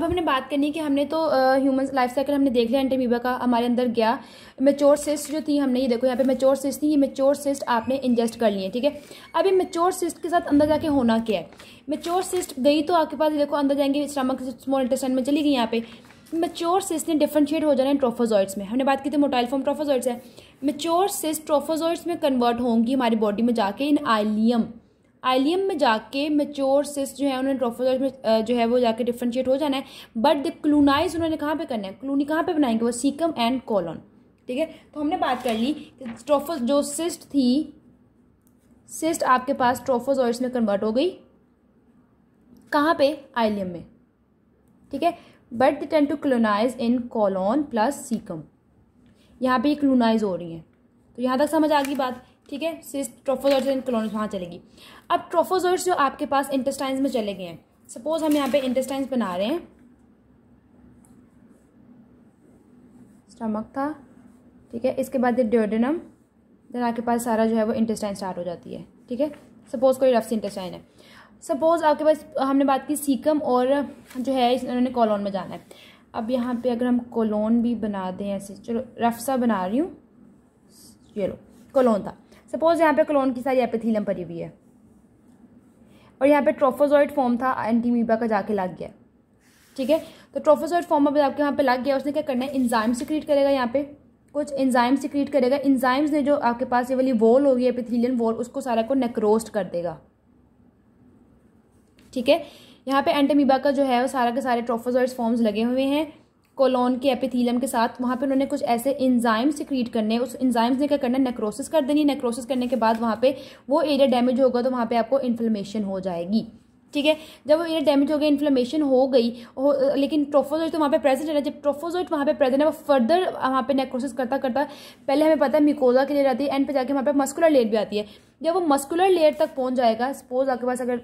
अब हमने बात करनी कि हमने तो ह्यूमन लाइफ साइकिल हमने देख लिया एंटेमीबा का हमारे अंदर गया मेच्योर सिस्ट जो थी हमने ये देखो यहाँ पे मेच्योर सिस्ट थी ये मेच्योर सिस्ट आपने इंजेस्ट कर लिए ठीक है अब ये मेच्योर सिस्ट के साथ अंदर जाके होना क्या है मेच्योर सिस्ट गई तो आपके पास देखो अंदर जाएंगे स्टमक स्मॉल इंटेस्टाइन में चली गई यहाँ पे मेच्योर सिस्ट ने डिफ्रेंशिएट हो जाना है ट्रोफोजॉइड्स में हमने बात की थी मोटाइल फॉर्म ट्रोफोजॉइड्स है मेच्योर सिस्ट ट्रोफोजॉइड्स में कन्वर्ट होंगी हमारी बॉडी में जाके इन आइलियम आइलियम में जाके मेच्योर सिस्ट जो है उन्होंने ड्रोफोजॉइड में जो है वो जाके डिफ्रेंशिएट हो जाना है बट द क्लूनाइज उन्होंने कहाँ पे करना है क्लूनी कहाँ पे बनाएंगे वो सीकम एंड कॉलोन ठीक है तो हमने बात कर ली कि ट्रोफो जो सिस्ट थी सिस्ट आपके पास ट्रोफोजॉइड्स में कन्वर्ट हो गई कहाँ पे आइलियम में ठीक है but the tend to colonize in colon plus caecum यहाँ पर क्लूनाइज हो रही हैं तो यहाँ तक समझ आ गई बात ठीक है सिस्ट ट्रोफोजोर से क्लोनस वहाँ चलेगी अब ट्रोफोजोर्स जो आपके पास इंटेस्टाइंस में चले गए हैं सपोज हम यहाँ पे इंटेस्टाइंस बना रहे हैं स्टमक था ठीक है इसके बाद ड्योडेनम देन आपके पास सारा जो है वो इंटेस्टाइन स्टार्ट हो जाती है ठीक है सपोज कोई रफ्स इंटेस्टाइन है सपोज आपके पास हमने बात की सीकम और जो है उन्होंने कॉलोन में जाना है अब यहाँ पे अगर हम कॉलोन भी बना दें ऐसे चलो रफ सा बना रही हूँ ये लो कॉलोन था सपोज यहाँ पे क्लोन की सारी एपिथीलम परी हुई है और यहाँ पे ट्रोफोजॉइड फॉर्म था एंटीमीबा का जाके लग गया ठीक है तो ट्रोफोजोइड फॉर्म अब आपके यहाँ पे लग गया उसने क्या करना है इंजाइम सिक्रीट करेगा यहाँ पे कुछ इंजाइम सिक्रीट करेगा इंजाइम्स ने जो आपके पास ये वाली वॉल होगी एपिथीलियन वॉल उसको सारा को नेक्रोस्ट कर देगा ठीक है यहाँ पे एंटीमीबा का जो है वो सारा के सारे ट्रोफोजोइड्स फॉर्म्स लगे हुए हैं कोलोन के एपिथीलियम के साथ वहाँ पे उन्होंने कुछ ऐसे इंजाइम्स सिक्रीट करने उस इंजाइम्स ने क्या करना है नेक्रोसिस कर देनी नेक्रोसिस करने के बाद वहाँ पे वो एरिया डैमेज होगा तो वहाँ पे आपको इन्फ्लेमेशन हो जाएगी ठीक है जब वो एरिया डैमेज हो गया इन्फ्लेमेशन हो गई हो, लेकिन ट्रोफोजोइट तो वहाँ पे प्रेजेंट है जब ट्रोफोजोइट वहाँ पे प्रेजेंट है वो फर्दर वहाँ पे नेक्रोसिस करता करता पहले हमें पता है मिकोजा के लिए आती है एंड पे जाके वहाँ पे मस्कुलर लेयर भी आती है जब वो मस्कुलर लेयर तक पहुँच जाएगा सपोज आपके पास अगर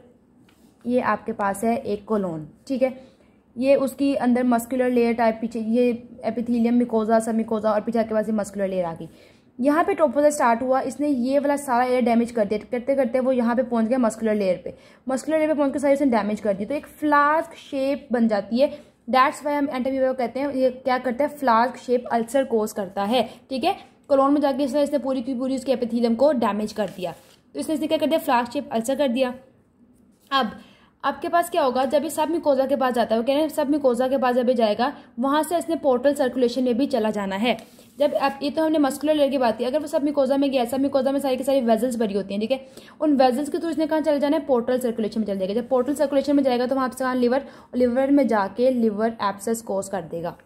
ये आपके पास है एक कोलोन ठीक है ये उसकी अंदर मस्कुलर लेयर टाइप पीछे ये एपिथीलियम मिकोजा समिकोजा और पीछे के पास ये मस्कुलर लेयर आ गई यहाँ पे ट्रोपोजा स्टार्ट हुआ इसने ये वाला सारा एयर डैमेज कर दिया करते करते वो यहाँ पे पहुँच गया मस्कुलर लेयर पे मस्कुलर लेयर पे पहुँच के सारी उसने डैमेज कर दी तो एक फ्लास्क शेप बन जाती है डैट्स वाई हम एंटीबायोटिक कहते हैं ये क्या करता है फ्लास्क शेप अल्सर कोज करता है ठीक है कलोन में जाके इसने इसने पूरी की पूरी उसके एपिथीलियम को डैमेज कर दिया तो इसने इसने क्या कर दिया फ्लास्क शेप अल्सर कर दिया अब आपके पास क्या होगा जब ये सब मिकोजा के पास जाता है वो कह रहे हैं सब मिकोजा के पास जब ये जाएगा वहाँ से इसने पोर्टल सर्कुलेशन में भी चला जाना है जब आप ये तो हमने मस्कुलर लेयर की बात की अगर वो सब मिकोजा में गया सब मिकोजा में सारी की सारी वेजल्स भरी होती हैं ठीक है उन वेजल्स के थ्रू इसने कहाँ चले जाना है पोर्टल सर्कुलेशन में चल जाएगा जब पोर्टल सर्कुलेशन में जाएगा तो वहाँ से कहाँ लिवर लिवर में जाके लिवर एप्सेस कोस कर देगा